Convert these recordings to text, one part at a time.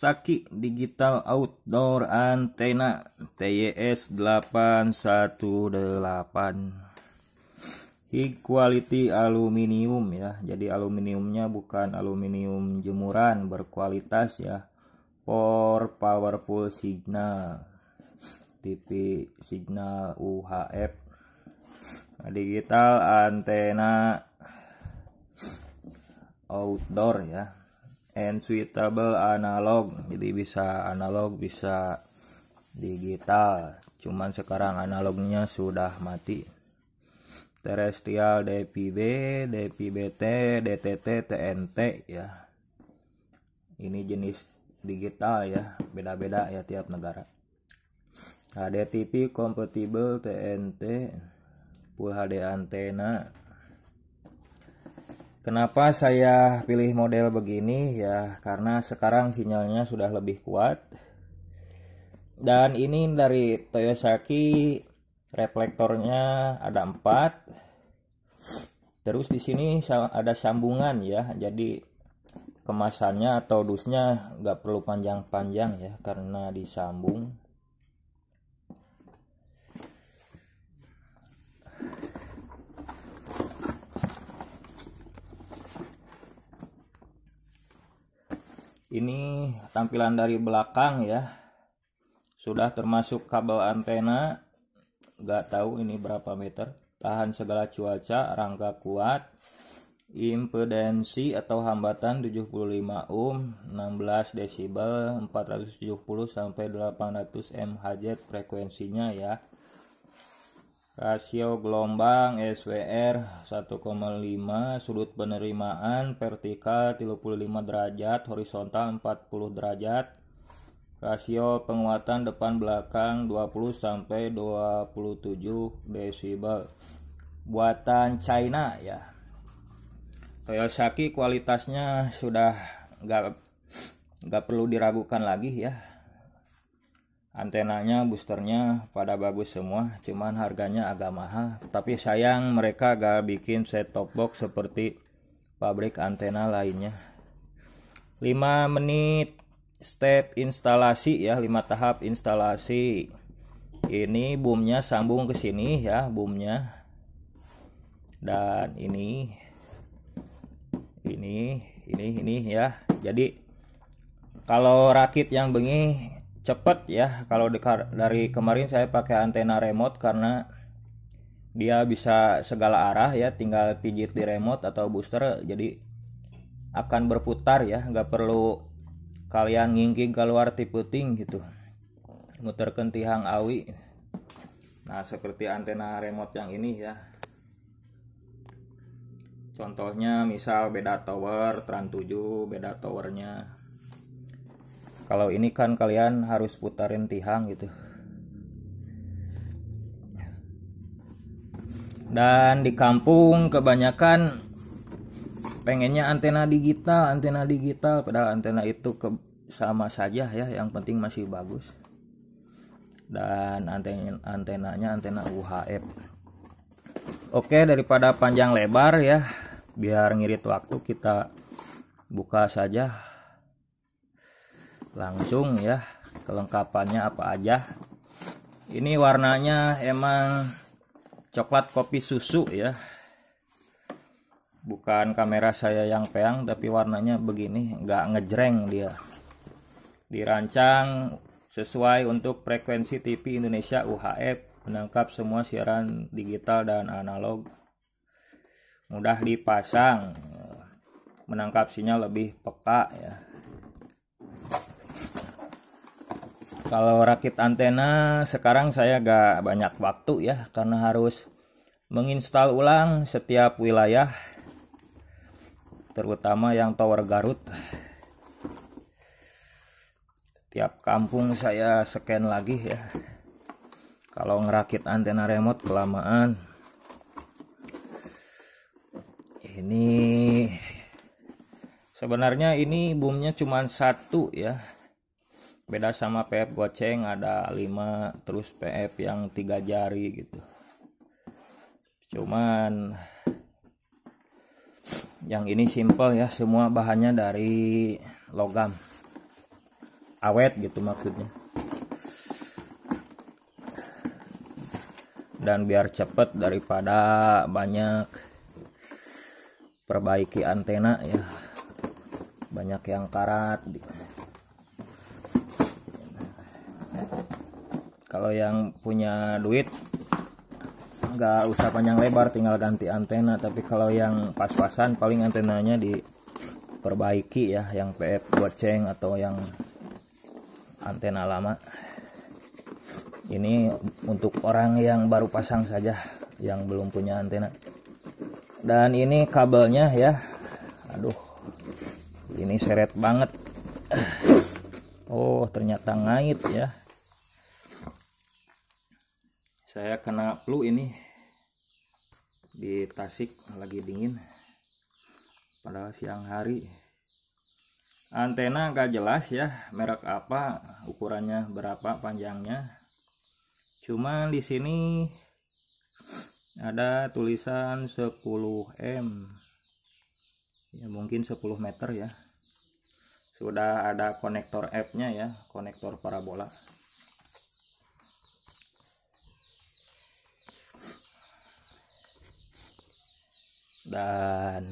Saki Digital Outdoor Antena TYS 818 High Quality aluminium ya Jadi aluminiumnya bukan aluminium jemuran berkualitas ya For powerful signal TV signal UHF Digital antena outdoor ya and suitable analog jadi bisa analog bisa digital cuman sekarang analognya sudah mati terestrial DPB, DPBT, DTT, TNT ya ini jenis digital ya beda-beda ya tiap negara HDTV compatible TNT full HD antena Kenapa saya pilih model begini ya? Karena sekarang sinyalnya sudah lebih kuat. Dan ini dari Toyosaki reflektornya ada 4. Terus di sini ada sambungan ya. Jadi kemasannya atau dusnya nggak perlu panjang-panjang ya karena disambung. Ini tampilan dari belakang ya. Sudah termasuk kabel antena. Gak tahu ini berapa meter. Tahan segala cuaca, rangka kuat. Impedansi atau hambatan 75 ohm, 16 desibel, 470 sampai 800 MHz frekuensinya ya rasio gelombang SWR 1,5 sudut penerimaan vertikal 35 derajat horizontal 40 derajat rasio penguatan depan belakang 20 sampai 27 desibel buatan China ya Toyosaki kualitasnya sudah nggak nggak perlu diragukan lagi ya Antenanya, boosternya pada bagus semua, cuman harganya agak mahal. Tapi sayang mereka gak bikin set top box seperti pabrik antena lainnya. 5 menit step instalasi ya, 5 tahap instalasi. Ini boomnya sambung ke sini ya, boomnya. Dan ini, ini, ini, ini ya. Jadi kalau rakit yang bengi cepet ya kalau dari kemarin saya pakai antena remote karena dia bisa segala arah ya tinggal pijit di remote atau booster jadi akan berputar ya nggak perlu kalian ngingking keluar tiputing gitu muterkan kentihang awi nah seperti antena remote yang ini ya contohnya misal beda tower tran 7 beda towernya kalau ini kan kalian harus putarin tiang gitu dan di kampung kebanyakan pengennya antena digital antena digital padahal antena itu ke, sama saja ya yang penting masih bagus dan antena antenanya antena UHF oke daripada panjang lebar ya biar ngirit waktu kita buka saja langsung ya kelengkapannya apa aja ini warnanya emang coklat kopi susu ya bukan kamera saya yang peang tapi warnanya begini nggak ngejreng dia dirancang sesuai untuk frekuensi TV Indonesia UHF menangkap semua siaran digital dan analog mudah dipasang menangkap sinyal lebih peka ya Kalau rakit antena sekarang saya gak banyak waktu ya karena harus menginstal ulang setiap wilayah terutama yang tower Garut. setiap kampung saya scan lagi ya. Kalau ngerakit antena remote kelamaan. Ini sebenarnya ini boomnya cuma satu ya beda sama PF goceng ada 5 terus PF yang tiga jari gitu cuman yang ini simple ya semua bahannya dari logam awet gitu maksudnya dan biar cepet daripada banyak perbaiki antena ya banyak yang karat gitu kalau yang punya duit nggak usah panjang lebar tinggal ganti antena tapi kalau yang pas-pasan paling antenanya diperbaiki ya yang PF buat goceng atau yang antena lama ini untuk orang yang baru pasang saja yang belum punya antena dan ini kabelnya ya aduh ini seret banget oh ternyata ngait ya saya kena flu ini di Tasik lagi dingin pada siang hari antena nggak jelas ya merek apa ukurannya berapa panjangnya Cuma di sini ada tulisan 10M ya mungkin 10 meter ya sudah ada konektor F nya ya konektor parabola dan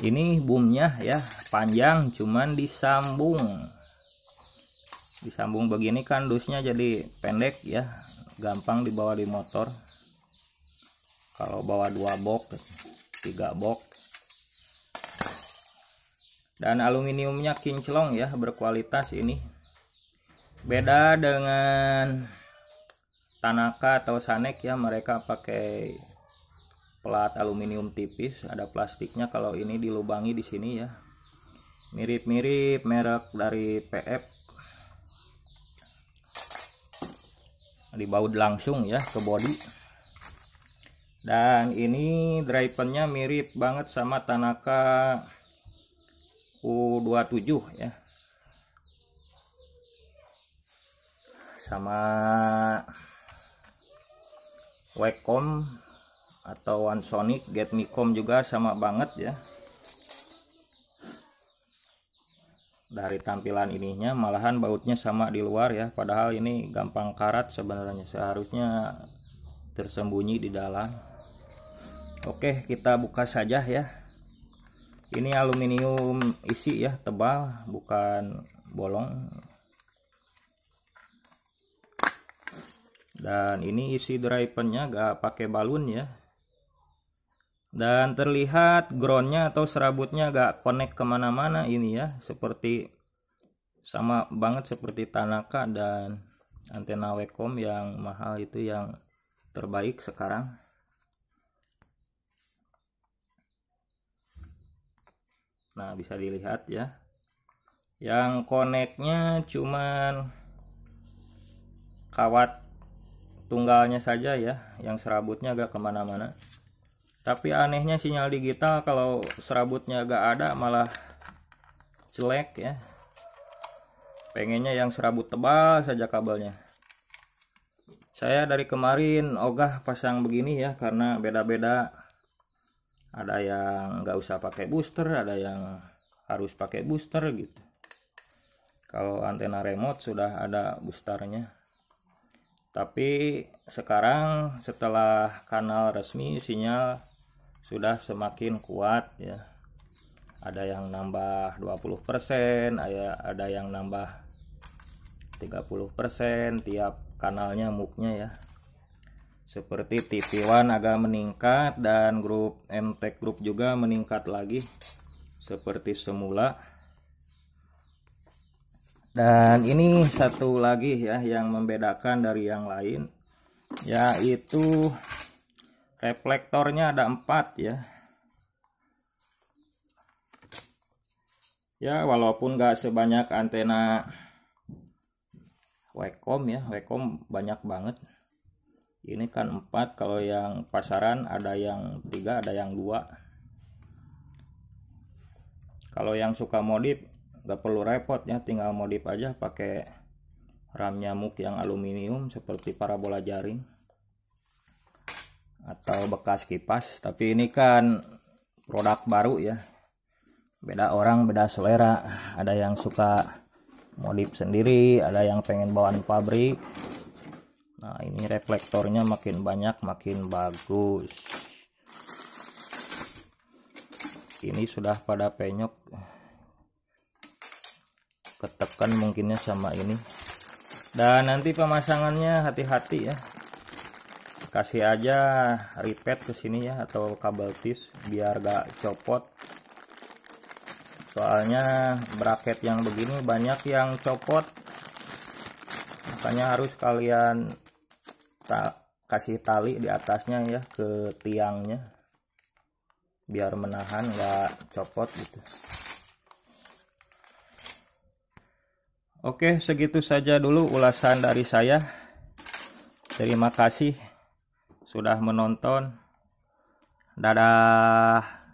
ini boomnya ya panjang cuman disambung disambung begini kan dusnya jadi pendek ya gampang dibawa di motor kalau bawa dua box tiga box dan aluminiumnya kinclong ya berkualitas ini beda dengan Tanaka atau Sanek ya mereka pakai plat aluminium tipis ada plastiknya kalau ini dilubangi di sini ya mirip-mirip merek dari PF dibaut langsung ya ke body dan ini drivernya mirip banget sama Tanaka U27 ya sama Wacom atau One Sonic Get Com juga sama banget ya dari tampilan ininya malahan bautnya sama di luar ya padahal ini gampang karat sebenarnya seharusnya tersembunyi di dalam oke kita buka saja ya ini aluminium isi ya tebal bukan bolong dan ini isi drivernya gak pakai balun ya dan terlihat groundnya atau serabutnya gak connect kemana-mana ini ya seperti sama banget seperti Tanaka dan antena Wacom yang mahal itu yang terbaik sekarang nah bisa dilihat ya yang connectnya cuman kawat tunggalnya saja ya yang serabutnya agak kemana-mana tapi anehnya sinyal digital kalau serabutnya gak ada malah jelek ya pengennya yang serabut tebal saja kabelnya saya dari kemarin ogah pasang begini ya karena beda-beda ada yang nggak usah pakai booster ada yang harus pakai booster gitu kalau antena remote sudah ada boosternya tapi sekarang setelah kanal resmi sinyal sudah semakin kuat ya ada yang nambah 20% ada ada yang nambah 30% tiap kanalnya muknya ya seperti tv one agak meningkat dan grup MTech Group juga meningkat lagi seperti semula dan ini satu lagi ya yang membedakan dari yang lain yaitu reflektornya ada empat ya ya walaupun nggak sebanyak antena Wacom ya Wacom banyak banget ini kan empat kalau yang pasaran ada yang tiga ada yang dua kalau yang suka modif nggak perlu repot ya tinggal modif aja pakai ram nyamuk yang aluminium seperti parabola jaring atau bekas kipas tapi ini kan produk baru ya beda orang beda selera ada yang suka modif sendiri ada yang pengen bawaan pabrik nah ini reflektornya makin banyak makin bagus ini sudah pada penyok ketekan mungkinnya sama ini dan nanti pemasangannya hati-hati ya kasih aja ripet ke sini ya atau kabel tis biar gak copot soalnya bracket yang begini banyak yang copot makanya harus kalian ta kasih tali di atasnya ya ke tiangnya biar menahan nggak copot gitu oke segitu saja dulu ulasan dari saya terima kasih sudah menonton. Dadah.